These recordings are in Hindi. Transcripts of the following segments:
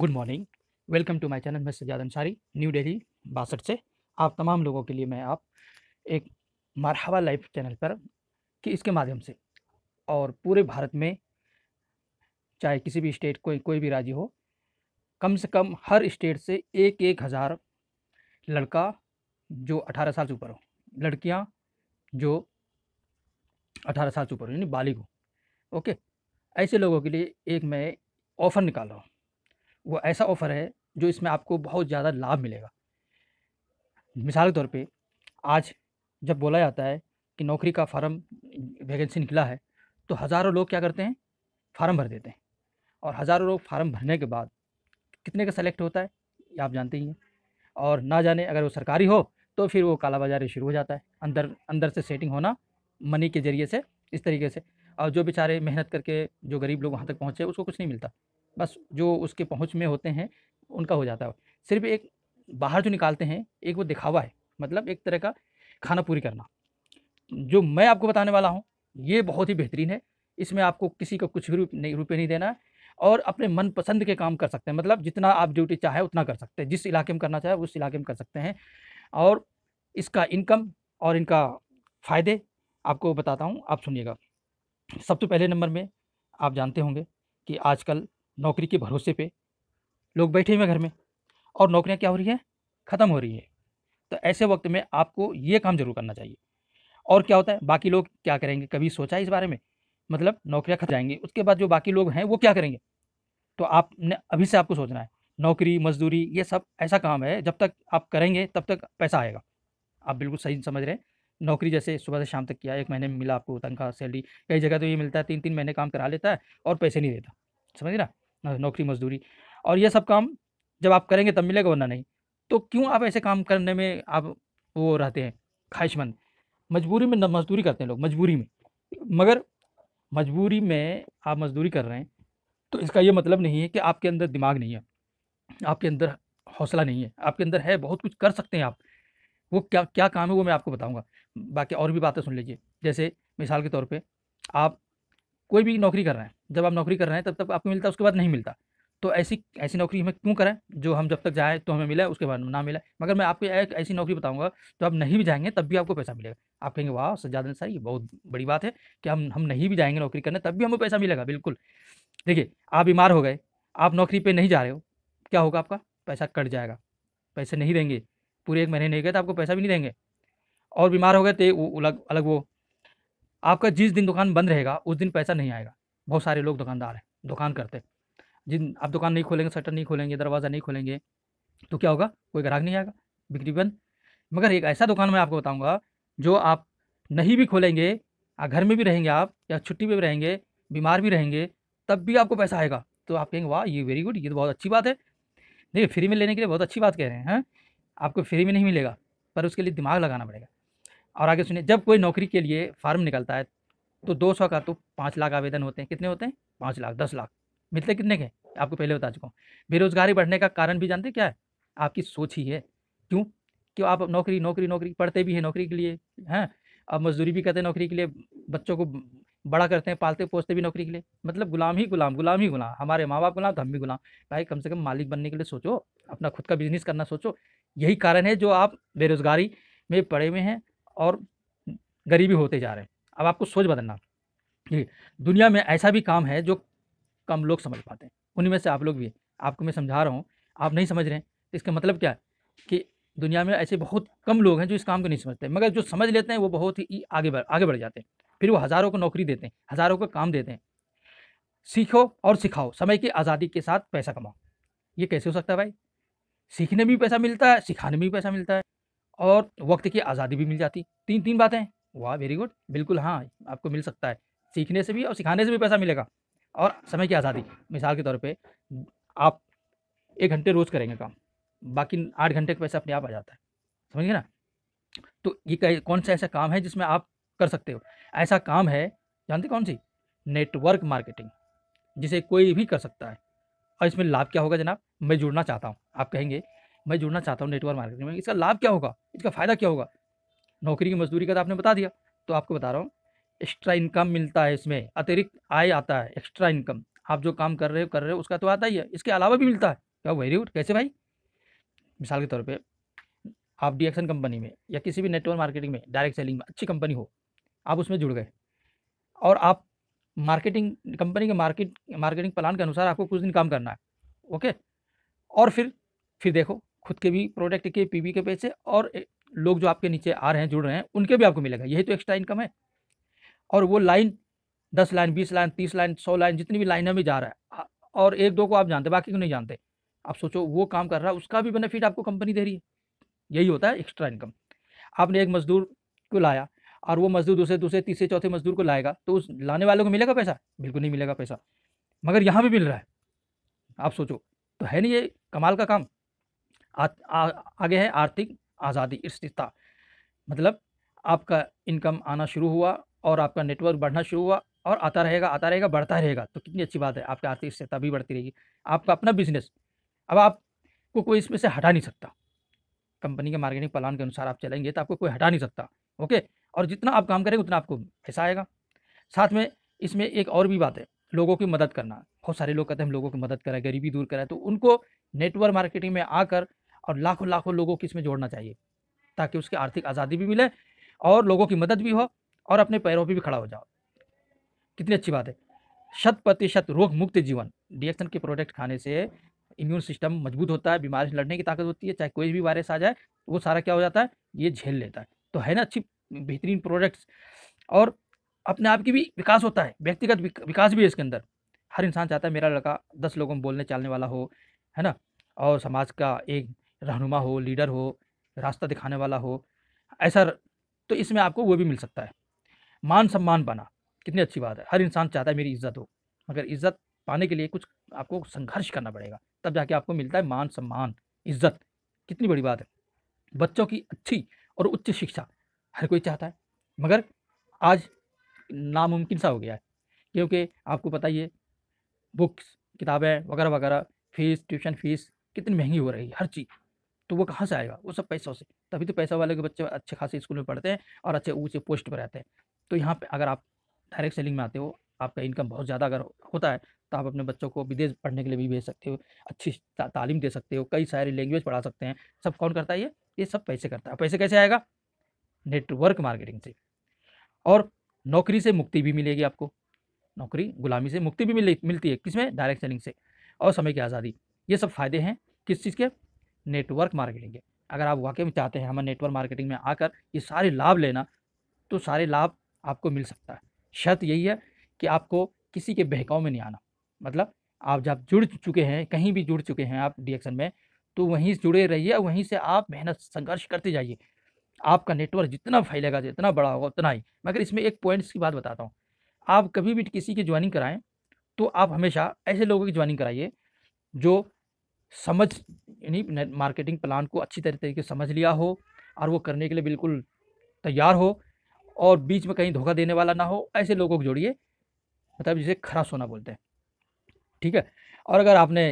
Good morning welcome to my channel मैं सजाद अंसारी न्यू डेली बासठ से आप तमाम लोगों के लिए मैं आप एक मरहबा लाइफ चैनल पर कि इसके माध्यम से और पूरे भारत में चाहे किसी भी स्टेट कोई कोई भी राज्य हो कम से कम हर स्टेट से एक एक हज़ार लड़का जो अठारह साल से ऊपर हो लड़कियाँ जो अठारह साल से ऊपर हो यानी बालिग हो ओके ऐसे लोगों के लिए एक मैं ऑफ़र निकाल रहा हूँ वो ऐसा ऑफ़र है जो इसमें आपको बहुत ज़्यादा लाभ मिलेगा मिसाल के तौर पे आज जब बोला जाता है कि नौकरी का फार्म वैकेंसी निकला है तो हज़ारों लोग क्या करते हैं फार्म भर देते हैं और हज़ारों लोग फार्म भरने के बाद कितने का सेलेक्ट होता है ये आप जानते ही हैं और ना जाने अगर वो सरकारी हो तो फिर वो कालाबाजारी शुरू हो जाता है अंदर अंदर से सेटिंग होना मनी के ज़रिए से इस तरीके से और जो बेचारे मेहनत करके जो गरीब लोग वहाँ तक पहुँचे उसको कुछ नहीं मिलता बस जो उसके पहुँच में होते हैं उनका हो जाता है सिर्फ एक बाहर जो निकालते हैं एक वो दिखावा है मतलब एक तरह का खाना पूरी करना जो मैं आपको बताने वाला हूँ ये बहुत ही बेहतरीन है इसमें आपको किसी को कुछ भी नहीं रुपये नहीं देना है और अपने मनपसंद के काम कर सकते हैं मतलब जितना आप ड्यूटी चाहे उतना कर सकते हैं जिस इलाके में करना चाहे उस इलाके में कर सकते हैं और इसका इनकम और इनका फ़ायदे आपको बताता हूँ आप सुनिएगा सबसे तो पहले नंबर में आप जानते होंगे कि आजकल नौकरी के भरोसे पे लोग बैठे हुए हैं घर में और नौकरियां क्या हो रही है ख़त्म हो रही है तो ऐसे वक्त में आपको ये काम जरूर करना चाहिए और क्या होता है बाकी लोग क्या करेंगे कभी सोचा है इस बारे में मतलब नौकरियाँ खत जाएंगी उसके बाद जो बाकी लोग हैं वो क्या करेंगे तो आपने अभी से आपको सोचना है नौकरी मजदूरी ये सब ऐसा काम है जब तक आप करेंगे तब तक पैसा आएगा आप बिल्कुल सही समझ रहे हैं नौकरी जैसे सुबह से शाम तक किया एक महीने में मिला आपको तनख्वाह सैलरी कई जगह तो ये मिलता है तीन तीन महीने काम करा लेता है और पैसे नहीं देता समझ रहा नौकरी मजदूरी और ये सब काम जब आप करेंगे तब मिलेगा वरना नहीं तो क्यों आप ऐसे काम करने में आप वो रहते हैं ख्वाहिशमंद मजबूरी में मजदूरी करते हैं लोग मजबूरी में मगर मजबूरी में आप मजदूरी कर रहे हैं तो इसका ये मतलब नहीं है कि आपके अंदर दिमाग नहीं है आपके अंदर हौसला नहीं है आपके अंदर है बहुत कुछ कर सकते हैं आप वो क्या क्या काम है वो मैं आपको बताऊंगा बाकी और भी बातें सुन लीजिए जैसे मिसाल के तौर पे आप कोई भी नौकरी कर रहे हैं जब आप नौकरी कर रहे हैं तब तक आपको मिलता है उसके बाद नहीं मिलता तो ऐसी ऐसी नौकरी हमें क्यों करें जो हम जब तक जाए तो हमें मिला उसके बाद ना मिला मगर मैं आपको एक ऐसी नौकरी बताऊंगा जो आप नहीं भी जाएंगे तब भी आपको पैसा मिलेगा आप कहेंगे वाह सज्जाद अंसारी ये बहुत बड़ी बात है कि हम हम नहीं भी जाएंगे नौकरी करने तब भी हमें पैसा मिलेगा बिल्कुल देखिए आप बीमार हो गए आप नौकरी पर नहीं जा रहे हो क्या होगा आपका पैसा कट जाएगा पैसे नहीं देंगे पूरे एक महीने नहीं गए तो आपको पैसा भी नहीं देंगे और बीमार हो गए तो अलग अलग वो आपका जिस दिन दुकान बंद रहेगा उस दिन पैसा नहीं आएगा बहुत सारे लोग दुकानदार हैं दुकान करते जिन आप दुकान नहीं खोलेंगे शटर नहीं खोलेंगे दरवाज़ा नहीं खोलेंगे तो क्या होगा कोई ग्राहक नहीं आएगा बिक्री बंद मगर एक ऐसा दुकान मैं आपको बताऊँगा जो आप नहीं भी खोलेंगे घर में भी रहेंगे आप या छुट्टी में भी रहेंगे बीमार भी रहेंगे तब भी आपको पैसा आएगा तो आप कहेंगे वाह ये वेरी गुड ये तो बहुत अच्छी बात है देखिए फ्री में लेने के लिए बहुत अच्छी बात कह रहे हैं हैं हाँ? आपको फ्री में नहीं मिलेगा पर उसके लिए दिमाग लगाना पड़ेगा और आगे सुनिए जब कोई नौकरी के लिए फार्म निकलता है तो दो सौ का तो पाँच लाख आवेदन होते हैं कितने होते हैं पाँच लाख दस लाख मिलते कितने के आपको पहले बता चुका हूँ बेरोजगारी बढ़ने का कारण भी जानते क्या है आपकी सोच ही है क्यों क्यों आप नौकरी नौकरी नौकरी पढ़ते भी हैं नौकरी के लिए हैं आप मजदूरी भी करते हैं नौकरी के लिए बच्चों को बड़ा करते हैं पालते पोसते भी नौकरी के लिए मतलब गुलाम ही गुलाम गुलाम ही गुलाम हमारे माँ बाप गुलाम तो हम भी गुलाम भाई कम से कम मालिक बनने के लिए सोचो अपना खुद का बिजनेस करना सोचो यही कारण है जो आप बेरोज़गारी में पड़े हुए हैं और गरीबी होते जा रहे हैं अब आपको सोच बदलना जी दुनिया में ऐसा भी काम है जो कम लोग समझ पाते हैं उन्हीं में से आप लोग भी आपको मैं समझा रहा हूँ आप नहीं समझ रहे हैं इसका मतलब क्या है कि दुनिया में ऐसे बहुत कम लोग हैं जो इस काम को नहीं समझते मगर जो समझ लेते हैं वो बहुत ही आगे बढ़ आगे बढ़ जाते हैं फिर वो हज़ारों को नौकरी देते हैं हज़ारों को काम देते हैं सीखो और सिखाओ समय की आज़ादी के साथ पैसा कमाओ ये कैसे हो सकता है भाई सीखने में भी पैसा मिलता है सिखाने में भी पैसा मिलता है और वक्त की आज़ादी भी मिल जाती तीन तीन बातें वाह वेरी गुड बिल्कुल हाँ आपको मिल सकता है सीखने से भी और सिखाने से भी पैसा मिलेगा और समय की आज़ादी मिसाल के तौर पे आप एक घंटे रोज़ करेंगे काम बाकी आठ घंटे का पैसा अपने आप आ जाता है समझिए ना तो ये कौन सा ऐसा काम है जिसमें आप कर सकते हो ऐसा काम है जानते कौन सी नेटवर्क मार्केटिंग जिसे कोई भी कर सकता है और इसमें लाभ क्या होगा जनाब मैं जुड़ना चाहता हूँ आप कहेंगे मैं जुड़ना चाहता हूँ नेटवर्क मार्केटिंग में इसका लाभ क्या होगा इसका फ़ायदा क्या होगा नौकरी की मजदूरी का तो आपने बता दिया तो आपको बता रहा हूँ एक्स्ट्रा इनकम मिलता है इसमें अतिरिक्त आय आता है एक्स्ट्रा इनकम आप जो काम कर रहे हो कर रहे हो उसका तो आता ही है इसके अलावा भी मिलता है क्या वेरी गुड कैसे भाई मिसाल के तौर पर आप डीएक्शन कंपनी में या किसी भी नेटवर्क मार्केटिंग में डायरेक्ट सेलिंग में अच्छी कंपनी हो आप उसमें जुड़ गए और आप मार्केटिंग कंपनी के मार्केट मार्केटिंग प्लान के अनुसार आपको कुछ दिन काम करना है ओके और फिर फिर देखो खुद के भी प्रोडक्ट के पीवी के पैसे और लोग जो आपके नीचे आ रहे हैं जुड़ रहे हैं उनके भी आपको मिलेगा यही तो एक्स्ट्रा इनकम है और वो लाइन दस लाइन बीस लाइन तीस लाइन सौ लाइन जितनी भी लाइनों में जा रहा है और एक दो को आप जानते बाकी को नहीं जानते आप सोचो वो काम कर रहा है उसका भी बेनिफिट आपको कंपनी दे रही है यही होता है एक्स्ट्रा इनकम आपने एक मजदूर को लाया और वो मजदूर दूसरे दूसरे तीसरे चौथे मजदूर को लाएगा तो उस लाने वाले को मिलेगा पैसा बिल्कुल नहीं मिलेगा पैसा मगर यहाँ भी मिल रहा है आप सोचो तो है नहीं ये कमाल का काम आ, आ, आगे है आर्थिक आज़ादी इस्ता मतलब आपका इनकम आना शुरू हुआ और आपका नेटवर्क बढ़ना शुरू हुआ और आता रहेगा आता रहेगा बढ़ता रहेगा तो कितनी अच्छी बात है आपकी आर्थिक स्थिरता भी बढ़ती रहेगी आपका अपना बिजनेस अब आपको कोई इसमें से हटा नहीं सकता कंपनी के मार्केटिंग प्लान के अनुसार आप चलेंगे तो आपको कोई हटा नहीं सकता ओके और जितना आप काम करेंगे उतना आपको पैसा आएगा साथ में इसमें एक और भी बात है लोगों की मदद करना बहुत सारे लोग कहते हैं हम लोगों की मदद करें गरीबी दूर करें तो उनको नेटवर्क मार्केटिंग में आकर और लाखों लाखों लोगों को इसमें जोड़ना चाहिए ताकि उसकी आर्थिक आज़ादी भी मिले और लोगों की मदद भी हो और अपने पैरों पर भी खड़ा हो जाओ कितनी अच्छी बात है शत प्रतिशत रोग मुक्त जीवन डीएक्सन के प्रोडक्ट खाने से इम्यून सिस्टम मजबूत होता है बीमारी से लड़ने की ताकत होती है चाहे कोई भी वायरस आ जाए वो सारा क्या हो जाता है ये झेल लेता है तो है ना अच्छी बेहतरीन प्रोडक्ट्स और अपने आप की भी विकास होता है व्यक्तिगत विकास भी है इसके अंदर हर इंसान चाहता है मेरा लड़का दस लोगों में बोलने चालने वाला हो है ना और समाज का एक रहनुमा हो लीडर हो रास्ता दिखाने वाला हो ऐसा तो इसमें आपको वो भी मिल सकता है मान सम्मान पाना कितनी अच्छी बात है हर इंसान चाहता है मेरी इज्जत हो मगर इज्जत पाने के लिए कुछ आपको संघर्ष करना पड़ेगा तब जाके आपको मिलता है मान सम्मान इज्जत कितनी बड़ी बात है बच्चों की अच्छी और उच्च शिक्षा हर कोई चाहता है मगर आज नामुमकिन सा हो गया है क्योंकि आपको पता ही है बुक्स किताबें वगैरह वगैरह फ़ीस ट्यूशन फ़ीस कितनी महंगी हो रही है हर चीज़ तो वो कहाँ से आएगा वो सब पैसों से तभी तो पैसा वाले के बच्चे अच्छे खासे स्कूल में पढ़ते हैं और अच्छे ऊँचे पोस्ट पर रहते हैं तो यहाँ पर अगर आप डायरेक्ट सेलिंग में आते हो आपका इनकम बहुत ज़्यादा अगर होता है तो आप अपने बच्चों को विदेश पढ़ने के लिए भी भेज सकते हो अच्छी ता, तालीम दे सकते हो कई सारी लैंग्वेज पढ़ा सकते हैं सब कौन करता है ये ये सब पैसे करता है पैसे कैसे आएगा नेटवर्क मार्केटिंग से और नौकरी से मुक्ति भी मिलेगी आपको नौकरी गुलामी से मुक्ति भी मिल मिलती है किसमें डायरेक्ट सेलिंग से और समय की आज़ादी ये सब फ़ायदे हैं किस चीज़ के नेटवर्क मार्केटिंग है अगर आप वाकई में चाहते हैं हमें नेटवर्क मार्केटिंग में आकर ये सारे लाभ लेना तो सारे लाभ आपको मिल सकता है शर्त यही है कि आपको किसी के बहकाव में नहीं आना मतलब आप जब जुड़ चुके हैं कहीं भी जुड़ चुके हैं आप डिएक्शन में तो वहीं से जुड़े रहिए और वहीं से आप मेहनत संघर्ष करते जाइए आपका नेटवर्क जितना फैलेगा जितना बड़ा होगा उतना ही मगर इसमें एक पॉइंट्स की बात बताता हूँ आप कभी भी किसी की ज्वाइनिंग कराएं तो आप हमेशा ऐसे लोगों की ज्वाइनिंग कराइए जो समझ यानी मार्केटिंग प्लान को अच्छी तरीके से समझ लिया हो और वो करने के लिए बिल्कुल तैयार हो और बीच में कहीं धोखा देने वाला ना हो ऐसे लोगों को जोड़िए मतलब जिसे खरा सोना बोलते हैं ठीक है और अगर आपने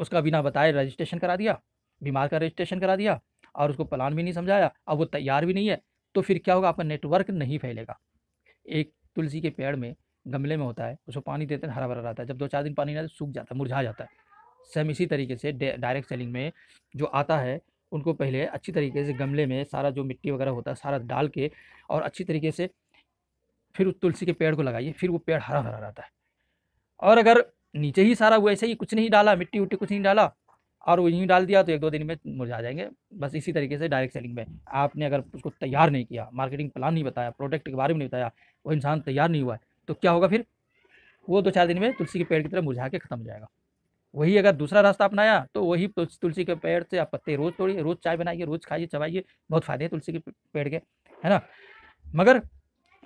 उसका बिना बताए रजिस्ट्रेशन करा दिया बीमार का रजिस्ट्रेशन करा दिया और उसको प्लान भी नहीं समझाया अब वो तैयार भी नहीं है तो फिर क्या होगा आपका नेटवर्क नहीं फैलेगा एक तुलसी के पेड़ में गमले में होता है उसको पानी देते हैं हरा भरा रहता है जब दो चार दिन पानी ना सूख जाता है मुरझा जाता है सेम इसी तरीके से डायरेक्ट सेलिंग में जो आता है उनको पहले अच्छी तरीके से गमले में सारा जो मिट्टी वगैरह होता है सारा डाल के और अच्छी तरीके से फिर उस तुलसी के पेड़ को लगाइए फिर वो पेड़ हरा भरा रहता है और अगर नीचे ही सारा वैसे ही कुछ नहीं डाला मिट्टी उट्टी कुछ नहीं डाला और वो यहीं डाल दिया तो एक दो दिन में मुरझा जाएंगे बस इसी तरीके से डायरेक्ट सेलिंग में आपने अगर उसको तैयार नहीं किया मार्केटिंग प्लान नहीं बताया प्रोडक्ट के बारे में नहीं बताया वो इंसान तैयार नहीं हुआ है तो क्या होगा फिर वो दो चार दिन में तुलसी के पेड़ की तरह मुरझा के ख़त्म हो जाएगा वही अगर दूसरा रास्ता अपनाया तो वही तुलसी के पेड़ से आप पत्ते रोज़ तोड़िए रोज़ चाय बनाइए रोज़ खाइए चबाइए बहुत फ़ायदे हैं तुलसी के पेड़ के है ना मगर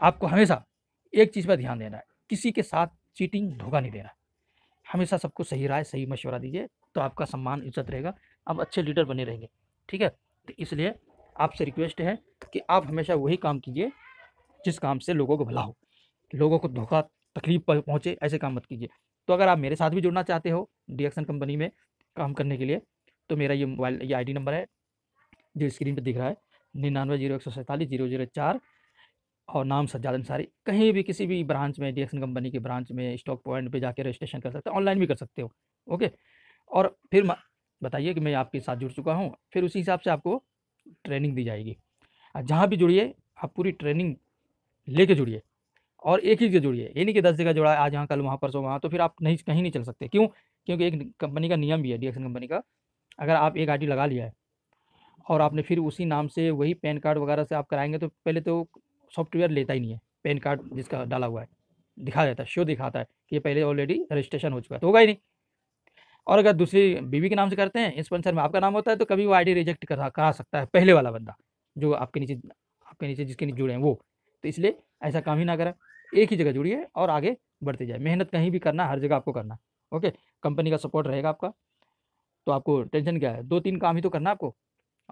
आपको हमेशा एक चीज़ पर ध्यान देना है किसी के साथ चीटिंग धोखा नहीं देना हमेशा सबको सही राय सही मशवरा दीजिए तो आपका सम्मान इज्जत रहेगा आप अच्छे लीडर बने रहेंगे ठीक है तो इसलिए आपसे रिक्वेस्ट है कि आप हमेशा वही काम कीजिए जिस काम से लोगों को भला हो लोगों को धोखा तकलीफ पहुँचे ऐसे काम मत कीजिए तो अगर आप मेरे साथ भी जुड़ना चाहते हो डीएक्सन कंपनी में काम करने के लिए तो मेरा ये मोबाइल ये आईडी नंबर है जो स्क्रीन पर दिख रहा है निन्यानवे जीरो एक सौ सैंतालीस जीरो जीरो चार और नाम सज्जाद अंसारी कहीं भी किसी भी ब्रांच में डी कंपनी के ब्रांच में स्टॉक पॉइंट पे जाके रजिस्ट्रेशन कर सकते हो ऑनलाइन भी कर सकते हो ओके और फिर बताइए कि मैं आपके साथ जुड़ चुका हूँ फिर उसी हिसाब से आपको ट्रेनिंग दी जाएगी जहाँ भी जुड़िए आप पूरी ट्रेनिंग लेके जुड़िए और एक ही जगह जुड़िए ये नहीं कि दस जगह जुड़ा है आज यहाँ कल वहाँ परसों वहाँ तो फिर आप नहीं कहीं नहीं चल सकते क्यों क्योंकि एक कंपनी का नियम भी है डी कंपनी का अगर आप एक आई लगा लिया है और आपने फिर उसी नाम से वही पैन कार्ड वगैरह से आप कराएंगे तो पहले तो सॉफ्टवेयर लेता ही नहीं है पैन कार्ड जिसका डाला हुआ है दिखा देता है शो दिखाता है कि पहले ऑलरेडी रजिस्ट्रेशन हो चुका है तो होगा ही नहीं और अगर दूसरी बीवी के नाम से करते हैं स्पॉन्सर में आपका नाम होता है तो कभी वो आईडी रिजेक्ट करा करा सकता है पहले वाला बंदा जो आपके नीचे आपके नीचे जिसके नीचे जुड़े हैं वो तो इसलिए ऐसा काम ही ना करें एक ही जगह जुड़िए और आगे बढ़ते जाए मेहनत कहीं भी करना हर जगह आपको करना ओके कंपनी का सपोर्ट रहेगा आपका तो आपको टेंशन क्या है दो तीन काम ही तो करना आपको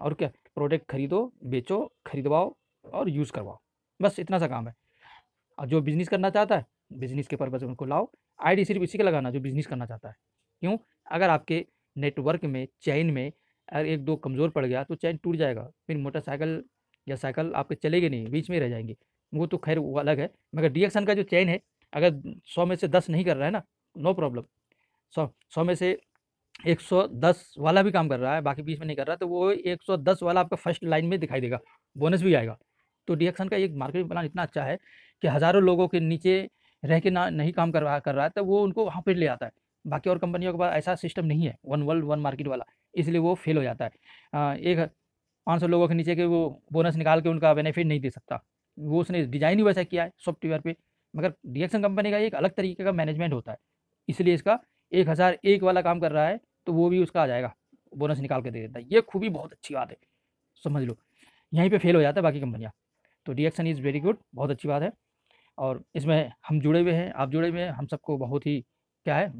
और क्या प्रोडक्ट खरीदो बेचो खरीदवाओ और यूज़ करवाओ बस इतना सा काम है और जो बिज़नेस करना चाहता है बिज़नेस के पर्पज़ उनको लाओ आईडी सिर्फ इसी का लगाना जो बिज़नेस करना चाहता है क्यों अगर आपके नेटवर्क में चैन में अगर एक दो कमज़ोर पड़ गया तो चैन टूट जाएगा फिर मोटरसाइकिल या साइकिल आपके चलेगी नहीं बीच में रह जाएंगे वो तो खैर वो अलग है मगर डिएक्शन का जो चैन है अगर सौ में से दस नहीं कर रहा है ना नो प्रॉब्लम सौ सौ में से एक सौ दस वाला भी काम कर रहा है बाकी बीस में नहीं कर रहा तो वो एक सौ दस वाला आपका फर्स्ट लाइन में दिखाई देगा बोनस भी आएगा तो डिएक्शन का एक मार्केट प्लान इतना अच्छा है कि हज़ारों लोगों के नीचे रह के ना नहीं काम कर रहा कर रहा है तो वो उनको वहाँ पर ले आता है बाकी और कंपनियों के पास ऐसा सिस्टम नहीं है वन वर्ल्ड वन मार्केट वाला इसलिए वो फेल हो जाता है एक पाँच सौ लोगों के नीचे के वो बोनस निकाल के उनका बेनिफिट नहीं दे सकता वो उसने डिज़ाइन ही वैसा किया है सॉफ्टवेयर पे मगर डिएक्शन कंपनी का एक अलग तरीके का मैनेजमेंट होता है इसलिए इसका एक हज़ार एक वाला काम कर रहा है तो वो भी उसका आ जाएगा बोनस निकाल के दे देता है ये खूबी बहुत अच्छी बात है समझ लो यहीं पर फेल हो जाता है बाकी कंपनियाँ तो डिएक्शन इज़ वेरी गुड बहुत अच्छी बात है और इसमें हम जुड़े हुए हैं आप जुड़े हुए हैं हम सबको बहुत ही क्या है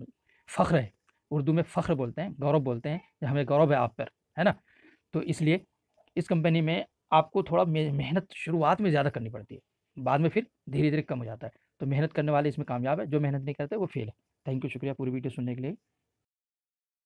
फ़ख्र है उर्दू में फ़ख्र बोलते हैं गौरव बोलते हैं हमें गौरव है आप पर है ना तो इसलिए इस कंपनी में आपको थोड़ा मेहनत शुरुआत में ज़्यादा करनी पड़ती है बाद में फिर धीरे धीरे कम हो जाता है तो मेहनत करने वाले इसमें कामयाब है जो मेहनत नहीं करते वो फेल है थैंक यू शुक्रिया पूरी वीडियो सुनने के लिए